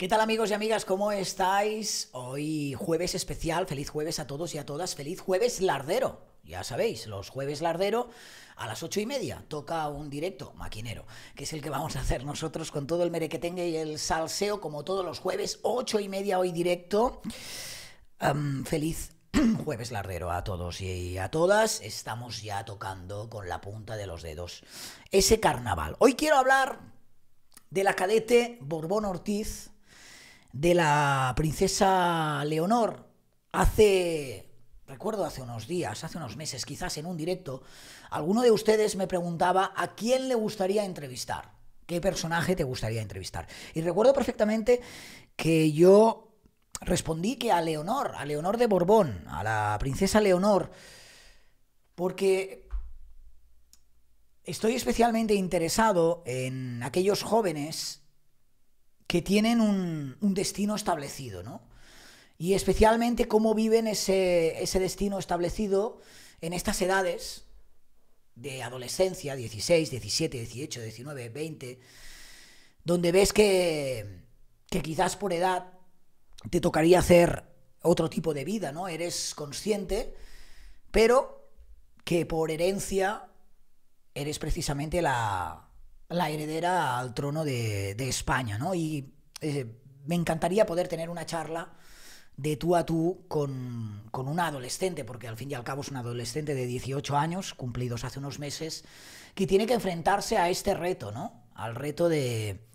¿Qué tal amigos y amigas? ¿Cómo estáis? Hoy jueves especial, feliz jueves a todos y a todas, feliz jueves lardero. Ya sabéis, los jueves lardero a las ocho y media toca un directo maquinero, que es el que vamos a hacer nosotros con todo el merequetengue y el salseo, como todos los jueves, ocho y media hoy directo. feliz jueves lardero a todos y a todas. Estamos ya tocando con la punta de los dedos ese carnaval. Hoy quiero hablar de la cadete Borbón Ortiz de la princesa Leonor hace, recuerdo hace unos días, hace unos meses, quizás en un directo, alguno de ustedes me preguntaba a quién le gustaría entrevistar, qué personaje te gustaría entrevistar. Y recuerdo perfectamente que yo respondí que a Leonor, a Leonor de Borbón, a la princesa Leonor, porque estoy especialmente interesado en aquellos jóvenes que tienen un, destino establecido, ¿no? Y especialmente cómo viven ese, destino establecido en estas edades de adolescencia, 16, 17, 18, 19, 20, donde ves que, que quizás por edad te tocaría hacer otro tipo de vida, ¿no? Eres consciente, pero que por herencia eres precisamente la, la heredera al trono de, España, ¿no? Y eh, me encantaría poder tener una charla de tú a tú con, con, adolescente, porque al fin y al cabo es un adolescente de 18 años, cumplidos hace unos meses, que tiene que enfrentarse a este reto, ¿no? Al reto de.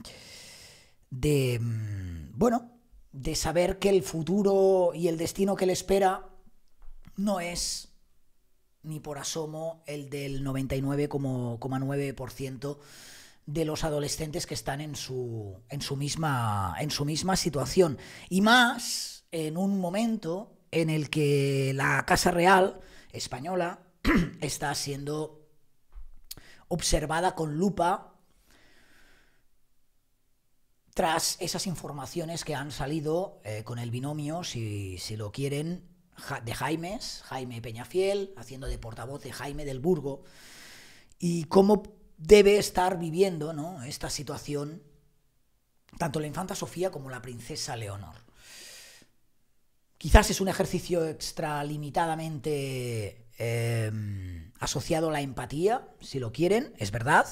de. Mm, bueno, de saber que el futuro y el destino que le espera no es ni por asomo el del 99,9% de los adolescentes que están en su, en su, misma, en su misma situación. Y más en un momento en el que la Casa Real española está siendo observada con lupa tras esas informaciones que han salido eh, con el binomio, si, lo quieren, de Jaimes, Jaime Peñafiel, haciendo de portavoz de Jaime del Burgo, y cómo debe estar viviendo esta situación tanto la infanta Sofía como la princesa Leonor. Quizás es un ejercicio extralimitadamente em, asociado a la empatía, si lo quieren, es verdad.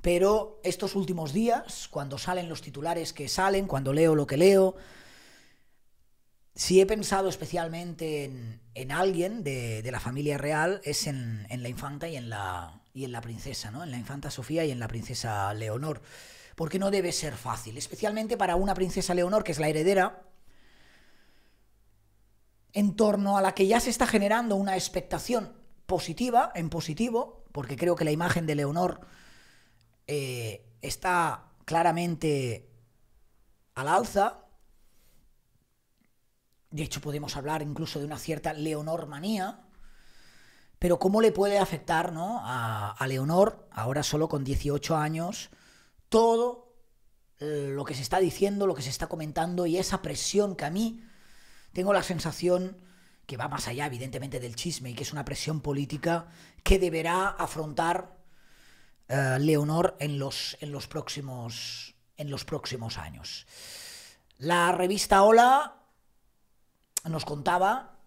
Pero estos últimos días, cuando salen los titulares que salen, cuando leo lo que leo, si he pensado especialmente en, alguien de, la familia real, es en la infanta y en la, y en la princesa, ¿no? En la infanta Sofía y en la princesa Leonor. Porque no debe ser fácil, especialmente para una princesa Leonor, que es la heredera, en torno a la que ya se está generando una expectación positiva, en positivo, porque creo que la imagen de Leonor eh, está claramente al alza. De hecho, podemos hablar incluso de una cierta Leonor manía, pero cómo le puede afectar a, Leonor, ahora solo con 18 años, todo eh, lo que se está diciendo, lo que se está comentando y esa presión que a mí tengo la sensación que va más allá, evidentemente, del chisme y que es una presión política que deberá afrontar eh, Leonor en los, en, los próximos, en los próximos años. La revista Hola nos contaba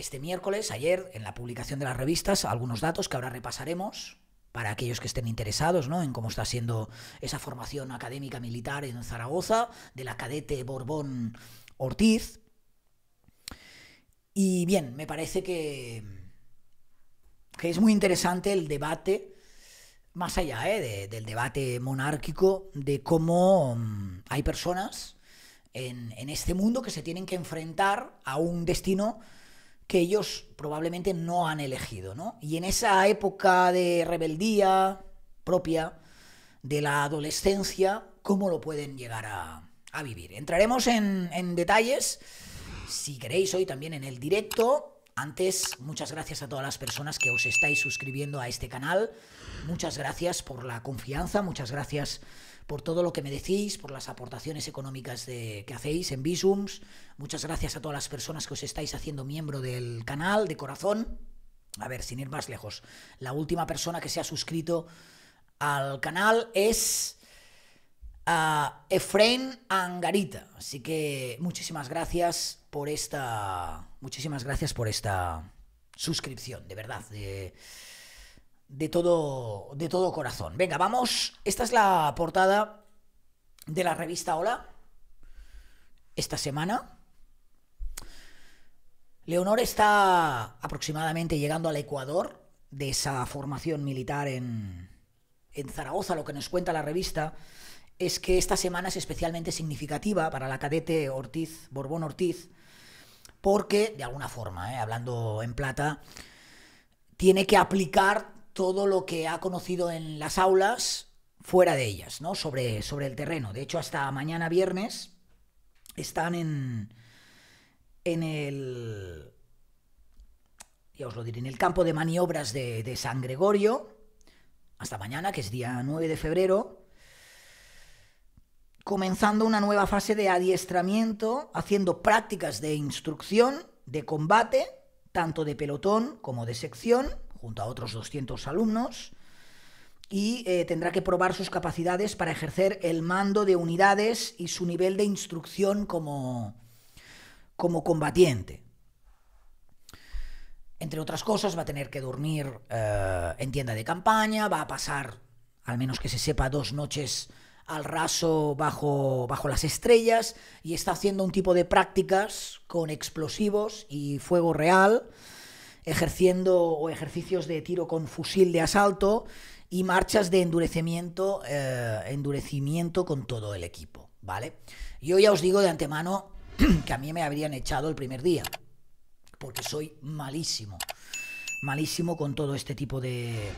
este miércoles, ayer, en la publicación de las revistas, algunos datos que ahora repasaremos para aquellos que estén interesados ¿no? en cómo está siendo esa formación académica militar en Zaragoza, de la cadete Borbón Ortiz. Y bien, me parece que, que es muy interesante el debate más allá ¿eh? del debate monárquico, de cómo mm, hay personas en, en, este mundo que se tienen que enfrentar a un destino que ellos probablemente no han elegido, ¿no? Y en esa época de rebeldía propia de la adolescencia, ¿cómo lo pueden llegar a, vivir? Entraremos en detalles, si queréis, hoy también en el directo. Antes, muchas gracias a todas las personas que os estáis suscribiendo a este canal. Muchas gracias por la confianza, muchas gracias por todo lo que me decís, por las aportaciones económicas que hacéis en Visums. Muchas gracias a todas las personas que os estáis haciendo miembro del canal, de corazón. A ver, sin ir más lejos, la última persona que se ha suscrito al canal es a ah, Efraín Angarita. Así que muchísimas gracias por esta. Muchísimas gracias por esta suscripción, de verdad de todo, de todo corazón. Venga, vamos. Esta es la portada de la revista Hola esta semana. Leonor está aproximadamente llegando al Ecuador de esa formación militar en, Zaragoza. Lo que nos cuenta la revista es que esta semana es especialmente significativa para la cadete Ortiz, Borbón Ortiz, porque, de alguna forma, eh, hablando en plata, tiene que aplicar todo lo que ha conocido en las aulas fuera de ellas, ¿no? Sobre, sobre el terreno. De hecho, hasta mañana viernes están en, en el... os lo diré, en el campo de maniobras de, de San Gregorio, hasta mañana, que es día 9 de febrero, comenzando una nueva fase de adiestramiento, haciendo prácticas de instrucción, de combate, tanto de pelotón como de sección, junto a otros 200 alumnos, y eh, tendrá que probar sus capacidades para ejercer el mando de unidades y su nivel de instrucción como, combatiente. Entre otras cosas, va a tener que dormir eh, en tienda de campaña, va a pasar, al menos que se sepa, dos noches al raso bajo las estrellas y está haciendo un tipo de prácticas con explosivos y fuego real ejerciendo o ejercicios de tiro con fusil de asalto y marchas de endurecimiento, eh, endurecimiento con todo el equipo, ¿vale? Yo ya os digo de antemano que a mí me habrían echado el primer día, porque soy malísimo, malísimo con todo este tipo de,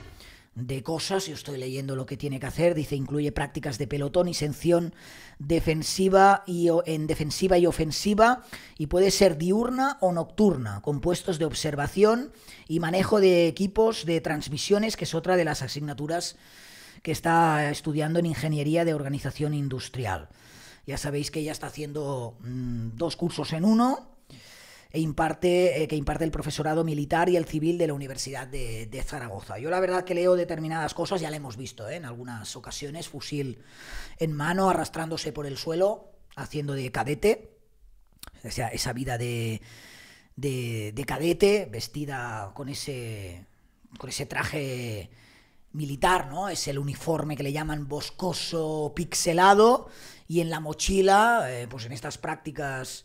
de cosas, yo estoy leyendo lo que tiene que hacer, dice incluye prácticas de pelotón y sención defensiva y en defensiva y ofensiva y puede ser diurna o nocturna, compuestos de observación y manejo de equipos de transmisiones, que es otra de las asignaturas que está estudiando en ingeniería de organización industrial. Ya sabéis que ella está haciendo mm, dos cursos en uno, e imparte, eh, que imparte el profesorado militar y el civil de la Universidad de, Zaragoza. Yo la verdad que leo determinadas cosas, ya la hemos visto ¿eh? en algunas ocasiones, fusil en mano, arrastrándose por el suelo, haciendo de cadete, o sea, esa vida de, de, cadete, vestida con ese, con ese traje militar, ¿no? Es el uniforme que le llaman boscoso pixelado y en la mochila, eh, pues en estas prácticas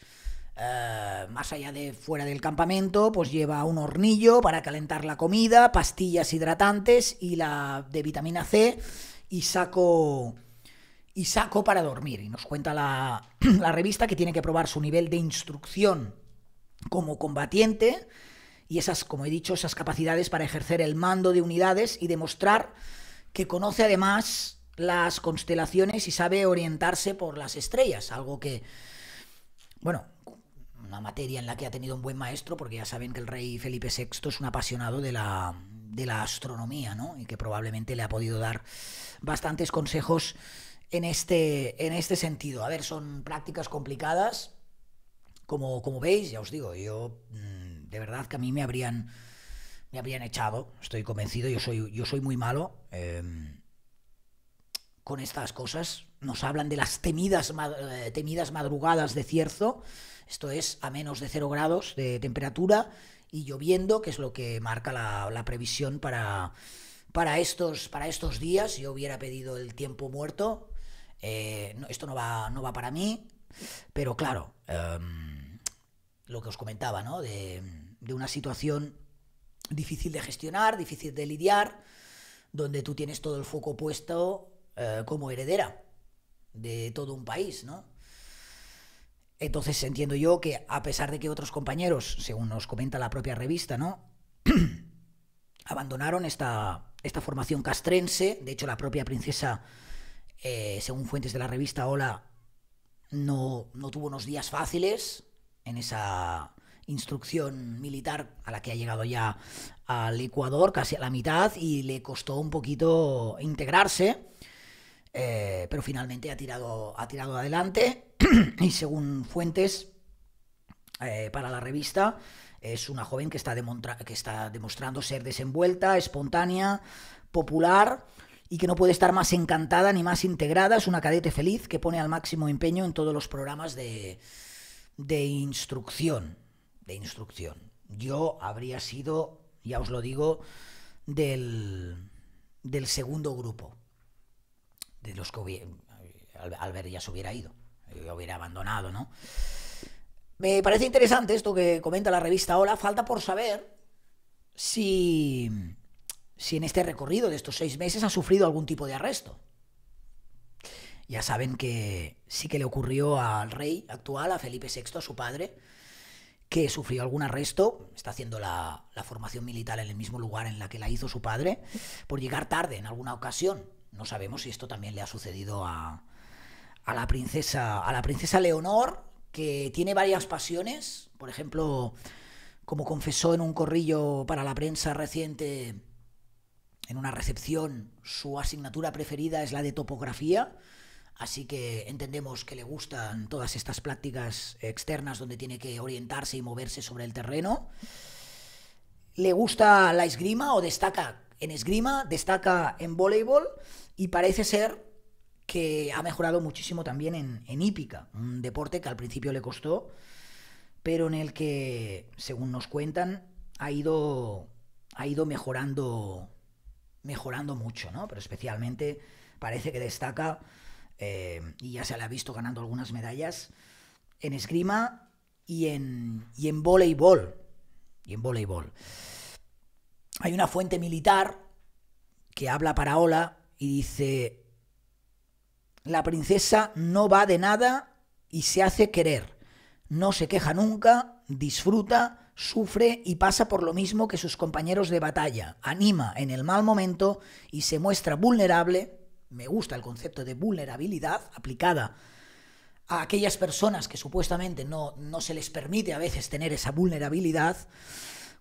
eh, más allá de fuera del campamento, pues lleva un hornillo para calentar la comida, pastillas hidratantes y la de vitamina C y saco y saco para dormir. Y nos cuenta la, la revista que tiene que probar su nivel de instrucción como combatiente y esas, como he dicho, esas capacidades para ejercer el mando de unidades y demostrar que conoce además las constelaciones y sabe orientarse por las estrellas, algo que, bueno, materia en la que ha tenido un buen maestro, porque ya saben que el rey Felipe VI es un apasionado de la, de la astronomía, Y que probablemente le ha podido dar bastantes consejos en este, en este sentido. A ver, son prácticas complicadas. Como, como veis, ya os digo, yo mm, de verdad que a mí me habrían, me habrían echado, estoy convencido, yo soy, yo soy muy malo em, con estas cosas, nos hablan de las temidas, eh, temidas madrugadas de cierzo, esto es a menos de 0 grados de temperatura y lloviendo, que es lo que marca la, previsión para, para, estos, para estos días. Yo hubiera pedido el tiempo muerto, eh, esto no va, no va para mí, pero claro, em, lo que os comentaba, ¿no? de, una situación difícil de gestionar, difícil de lidiar, donde tú tienes todo el foco puesto eh, como heredera de todo un país, ¿no? Entonces entiendo yo que a pesar de que otros compañeros, según nos comenta la propia revista, ¿no? abandonaron esta, esta formación castrense, de hecho la propia princesa, eh, según fuentes de la revista Hola, no, no tuvo unos días fáciles en esa instrucción militar a la que ha llegado ya al Ecuador, casi a la mitad, y le costó un poquito integrarse. Eh, pero finalmente ha tirado, ha tirado adelante y según fuentes eh, para la revista es una joven que está, que está demostrando ser desenvuelta, espontánea, popular y que no puede estar más encantada ni más integrada. Es una cadete feliz que pone al máximo empeño en todos los programas de, instrucción. De instrucción. Yo habría sido, ya os lo digo, del segundo grupo de los que hubiera, Albert ya se hubiera ido, eh, hubiera abandonado, ¿no? Me parece interesante esto que comenta la revista Hola. Falta por saber si, en este recorrido de estos seis meses ha sufrido algún tipo de arresto. Ya saben que sí que le ocurrió al rey actual, a Felipe VI, a su padre, que sufrió algún arresto, está haciendo la, la, formación militar en el mismo lugar en la que la hizo su padre, por llegar tarde en alguna ocasión no sabemos si esto también le ha sucedido a, la princesa, a la princesa Leonor, que tiene varias pasiones. Por ejemplo, como confesó en un corrillo para la prensa reciente, en una recepción, su asignatura preferida es la de topografía. Así que entendemos que le gustan todas estas prácticas externas donde tiene que orientarse y moverse sobre el terreno. Le gusta la esgrima o destaca en esgrima, destaca en voleibol y parece ser que ha mejorado muchísimo también en, hípica, un deporte que al principio le costó, pero en el que, según nos cuentan, ha ido, ha ido mejorando, mejorando mucho, ¿no? Pero especialmente parece que destaca, eh, y ya se le ha visto ganando algunas medallas, en esgrima y en, y en voleibol. Y en voleibol hay una fuente militar que habla para Ola y dice, la princesa no va de nada y se hace querer, no se queja nunca, disfruta, sufre y pasa por lo mismo que sus compañeros de batalla, anima en el mal momento y se muestra vulnerable, me gusta el concepto de vulnerabilidad aplicada a aquellas personas que supuestamente no, no se les permite a veces tener esa vulnerabilidad,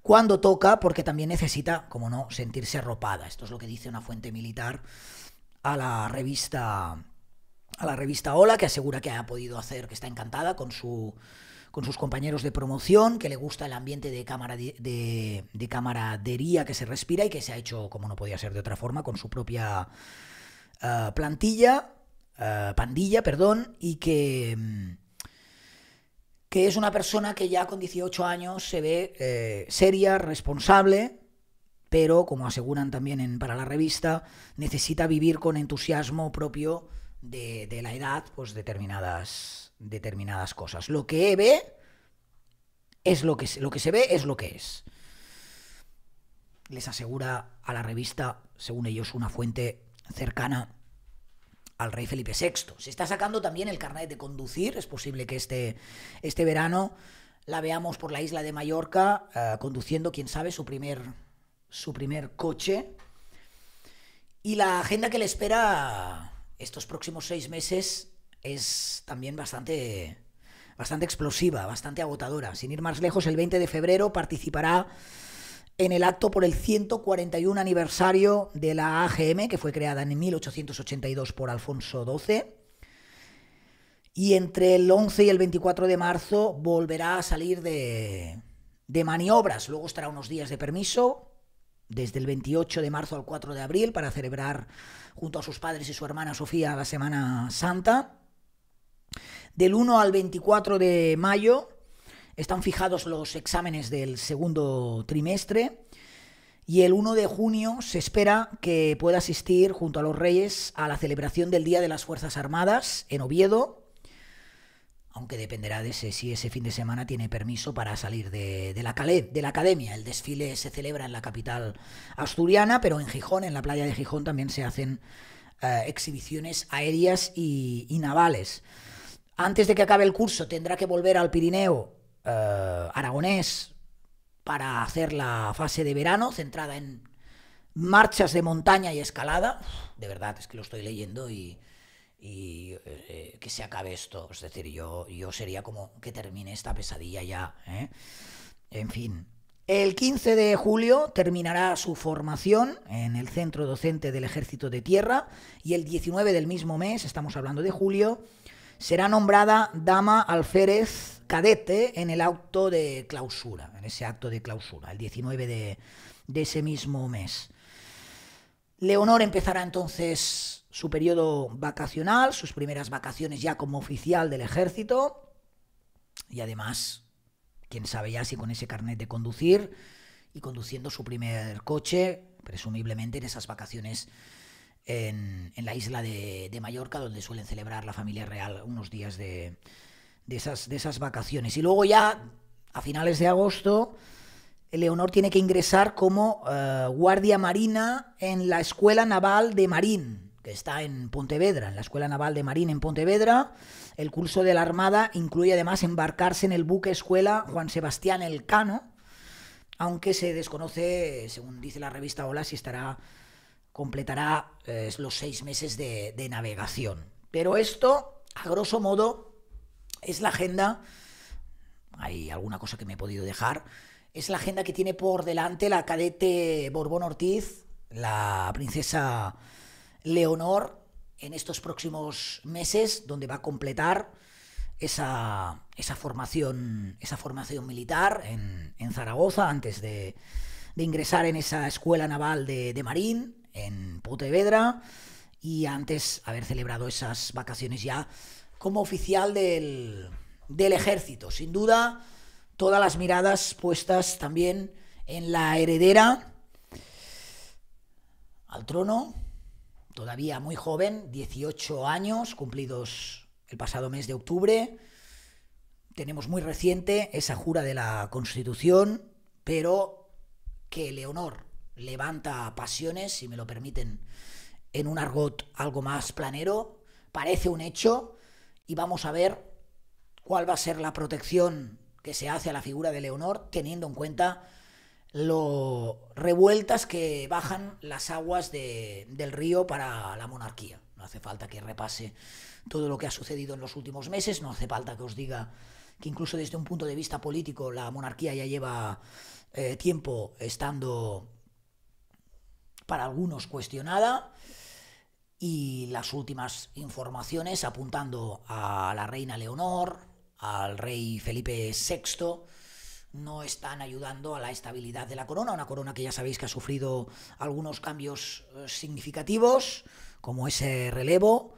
cuando toca, porque también necesita, como no, sentirse arropada. Esto es lo que dice una fuente militar a la revista a la revista Hola, que asegura que ha podido hacer, que está encantada con su con sus compañeros de promoción, que le gusta el ambiente de, cámara de, de, camaradería que se respira y que se ha hecho, como no podía ser de otra forma, con su propia eh, plantilla, eh, pandilla, perdón, y que mm, que es una persona que ya con 18 años se ve eh, eh. seria, responsable, pero como aseguran también en, para la revista, necesita vivir con entusiasmo propio de, la edad, pues determinadas, determinadas cosas. Lo que e ve es lo que se ve, es lo que es. Les asegura a la revista, según ellos, una fuente cercana al rey Felipe VI. Se está sacando también el carnet de conducir. Es posible que este, este verano la veamos por la isla de Mallorca eh, conduciendo, quién sabe, su primer, su primer coche. Y la agenda que le espera estos próximos seis meses es también bastante, bastante explosiva, bastante agotadora. Sin ir más lejos, el 20 de febrero participará en el acto por el 141 aniversario de la AGM, que fue creada en 1882 por Alfonso XII. Y entre el 11 y el 24 de marzo volverá a salir de, maniobras. Luego estará unos días de permiso, desde el 28 de marzo al 4 de abril, para celebrar junto a sus padres y su hermana Sofía la Semana Santa. Del 1 al 24 de mayo están fijados los exámenes del segundo trimestre y el 1 de junio se espera que pueda asistir junto a los reyes a la celebración del Día de las Fuerzas Armadas en Oviedo, aunque dependerá de si ese fin de semana tiene permiso para salir de, la de la academia. El desfile se celebra en la capital asturiana, pero en Gijón, en la playa de Gijón, también se hacen eh, exhibiciones aéreas y, navales. Antes de que acabe el curso tendrá que volver al Pirineo eh, aragonés para hacer la fase de verano centrada en marchas de montaña y escalada. De verdad, es que lo estoy leyendo y, eh, que se acabe esto. Es decir, yo, yo sería como que termine esta pesadilla ya. ¿eh? En fin. El 15 de julio terminará su formación en el centro docente del Ejército de Tierra y el 19 del mismo mes, estamos hablando de julio, será nombrada dama alférez cadete en el acto de clausura, en ese acto de clausura, el 19 de, ese mismo mes. Leonor empezará entonces su periodo vacacional, sus primeras vacaciones ya como oficial del ejército y además, quién sabe ya si con ese carnet de conducir y conduciendo su primer coche, presumiblemente en esas vacaciones en, la isla de Mallorca, donde suelen celebrar la familia real unos días de, de esas, de esas vacaciones. Y luego ya, a finales de agosto, Leonor tiene que ingresar como eh, guardia marina en la Escuela Naval de Marín, que está en Pontevedra, en la Escuela Naval de Marín en Pontevedra. El curso de la Armada incluye además embarcarse en el buque escuela Juan Sebastián Elcano, aunque se desconoce, según dice la revista Hola, si estará completará eh, los seis meses de, de navegación. Pero esto, a grosso modo, es la agenda, hay alguna cosa que me he podido dejar, es la agenda que tiene por delante la cadete Borbón Ortiz, la princesa Leonor, en estos próximos meses, donde va a completar esa, formación, esa formación militar en, Zaragoza antes de, de, ingresar en esa escuela naval de, de, Marín, en Pontevedra, y antes haber celebrado esas vacaciones ya como oficial del, ejército. Sin duda, todas las miradas puestas también en la heredera al trono, todavía muy joven, 18 años, cumplidos el pasado mes de octubre. Tenemos muy reciente esa jura de la Constitución, pero que Leonor levanta pasiones, si me lo permiten, en un argot algo más planero. Parece un hecho, y vamos a ver cuál va a ser la protección que se hace a la figura de Leonor, teniendo en cuenta lo revueltas que bajan las aguas del río para la monarquía. No hace falta que repase todo lo que ha sucedido en los últimos meses, no hace falta que os diga que incluso desde un punto de vista político la monarquía ya lleva eh, tiempo estando para algunos cuestionada y las últimas informaciones apuntando a la reina Leonor, al rey Felipe VI, no están ayudando a la estabilidad de la corona, una corona que ya sabéis que ha sufrido algunos cambios eh, significativos, como ese relevo,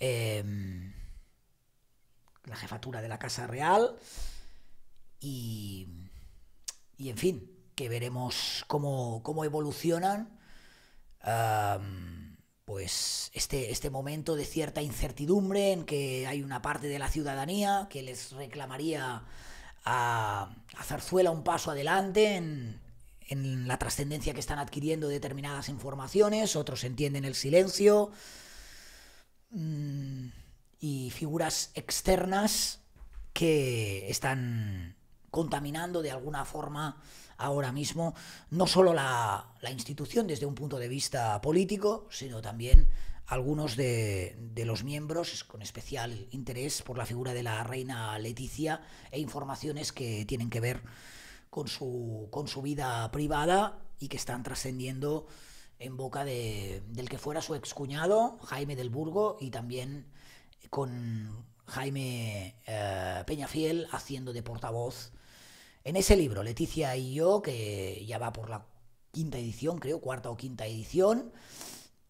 eh, la jefatura de la Casa Real y, y en fin, que veremos cómo, evolucionan. Eh, pues este, este momento de cierta incertidumbre en que hay una parte de la ciudadanía que les reclamaría a, a Zarzuela un paso adelante en, en la trascendencia que están adquiriendo determinadas informaciones, otros entienden el silencio mm, y figuras externas que están contaminando de alguna forma ahora mismo no solo la, institución desde un punto de vista político, sino también algunos de, los miembros, con especial interés por la figura de la reina Leticia e informaciones que tienen que ver con su, con su vida privada y que están trascendiendo en boca del que fuera su excuñado, Jaime del Burgo, y también con Jaime eh, Peñafiel haciendo de portavoz en ese libro, Leticia y yo, que ya va por la quinta edición, creo, cuarta o quinta edición,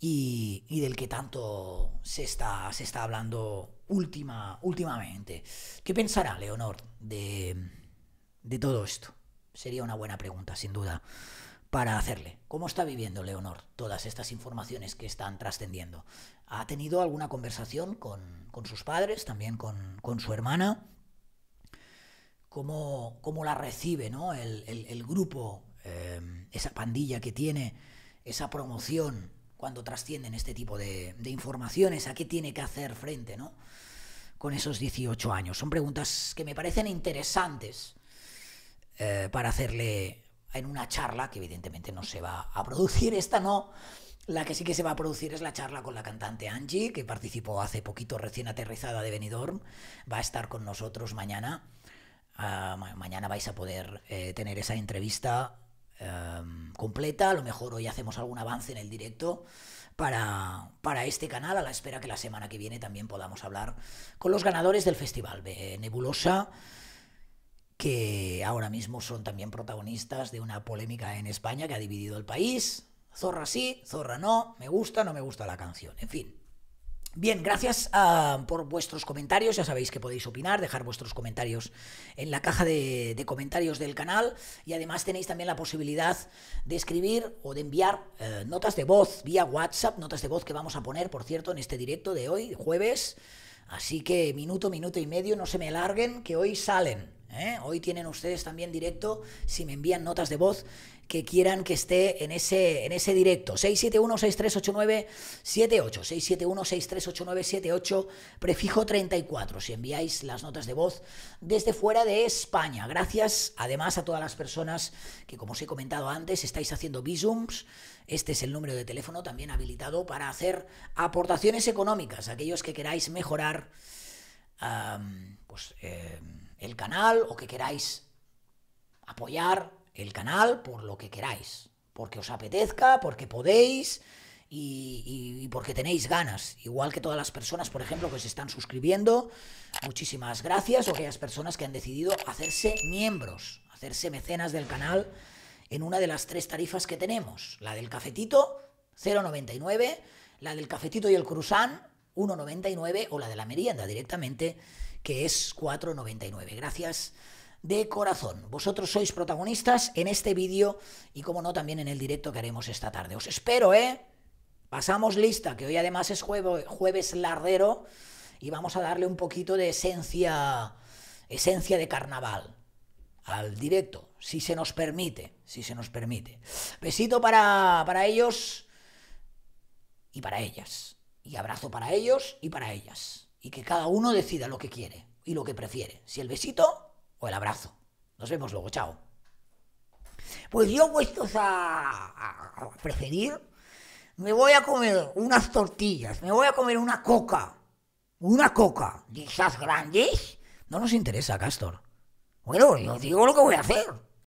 y, del que tanto se está, se está hablando última, últimamente. ¿Qué pensará Leonor de, todo esto? Sería una buena pregunta, sin duda, para hacerle. ¿Cómo está viviendo Leonor todas estas informaciones que están trascendiendo? ¿Ha tenido alguna conversación con, sus padres, también con, con su hermana? cómo, la recibe el, grupo, eh, esa pandilla que tiene, esa promoción cuando trascienden este tipo de, informaciones, a qué tiene que hacer frente con esos 18 años. Son preguntas que me parecen interesantes eh, para hacerle en una charla, que evidentemente no se va a producir, esta no. La que sí que se va a producir es la charla con la cantante Angie, que participó hace poquito recién aterrizada de Benidorm. Va a estar con nosotros mañana Ah, mañana vais a poder eh, tener esa entrevista em, completa, a lo mejor hoy hacemos algún avance en el directo. Para, para, este canal, a la espera que la semana que viene también podamos hablar con los ganadores del festival Nebulosa, que ahora mismo son también protagonistas de una polémica en España que ha dividido el país. Zorra sí, zorra no, me gusta, no me gusta la canción, en fin. Bien, gracias ah, por vuestros comentarios. Ya sabéis que podéis opinar, dejar vuestros comentarios en la caja de, comentarios del canal. Y además tenéis también la posibilidad de escribir o de enviar eh, notas de voz vía WhatsApp, notas de voz que vamos a poner, por cierto, en este directo de hoy, jueves. Así que minuto, minuto y medio, no se me alarguen, que hoy salen. ¿eh? Hoy tienen ustedes también directo si me envían notas de voz que quieran que esté en ese, en ese directo. 671-6389-78, 671-6389-78, prefijo 34, si enviáis las notas de voz desde fuera de España. Gracias además a todas las personas que, como os he comentado antes, estáis haciendo visums. Este es el número de teléfono también habilitado para hacer aportaciones económicas, aquellos que queráis mejorar pues, eh, el canal o que queráis apoyar el canal por lo que queráis, porque os apetezca, porque podéis y, porque tenéis ganas. Igual que todas las personas, por ejemplo, que se están suscribiendo, muchísimas gracias, o aquellas personas que han decidido hacerse miembros, hacerse mecenas del canal en una de las tres tarifas que tenemos, la del cafetito 0,99, la del cafetito y el cruzán 1,99 o la de la merienda directamente que es 4,99. Gracias de corazón. Vosotros sois protagonistas en este vídeo y, como no, también en el directo que haremos esta tarde. Os espero, ¿eh? Pasamos lista, que hoy además es jueves, lardero y vamos a darle un poquito de esencia, esencia de carnaval al directo, si se nos permite, si se nos permite. Besito para ellos y para ellas. Y abrazo para ellos y para ellas. Y que cada uno decida lo que quiere y lo que prefiere. Si el besito o el abrazo. Nos vemos luego, chao. Pues yo, puestos a, preferir, me voy a comer unas tortillas, me voy a comer una coca, una coca, esas grandes. No nos interesa, Castor. Bueno, yo digo lo que voy a hacer.